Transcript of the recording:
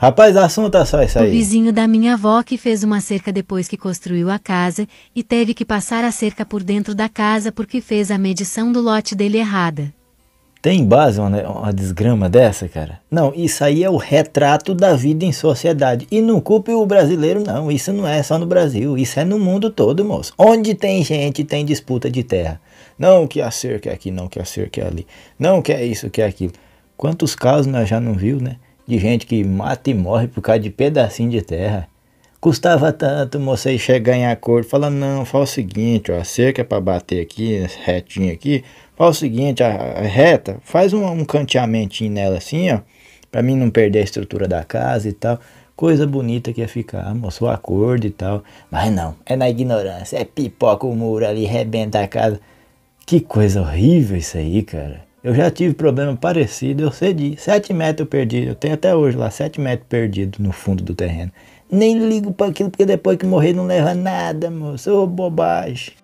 Rapaz, assunto é só isso aí. O vizinho da minha avó que fez uma cerca depois que construiu a casa e teve que passar a cerca por dentro da casa porque fez a medição do lote dele errada. Tem base uma, né, uma desgrama dessa, cara? Não, isso aí é o retrato da vida em sociedade. E não culpe o brasileiro, não. Isso não é só no Brasil. Isso é no mundo todo, moço. Onde tem gente, tem disputa de terra. Não que a cerca é aqui, não que a cerca é ali. Não que é isso, que é aquilo. Quantos casos nós já não viu, né? de gente que mata e morre por causa de pedacinho de terra. Custava tanto você chegar a acordo, falando, não, faz o seguinte, ó, a cerca para bater aqui, retinha aqui, faz o seguinte, a, a reta, faz um, um canteamentinho nela assim, ó, para mim não perder a estrutura da casa e tal. Coisa bonita que ia ficar, mostrou o acordo e tal. Mas não, é na ignorância, é pipoca o muro ali, rebenta a casa. Que coisa horrível isso aí, cara. Eu já tive problema parecido, eu cedi. Sete metros eu perdi, eu tenho até hoje lá sete metros perdidos no fundo do terreno. Nem ligo para aquilo, porque depois que morrer não leva nada, moço. Ô, oh, bobagem.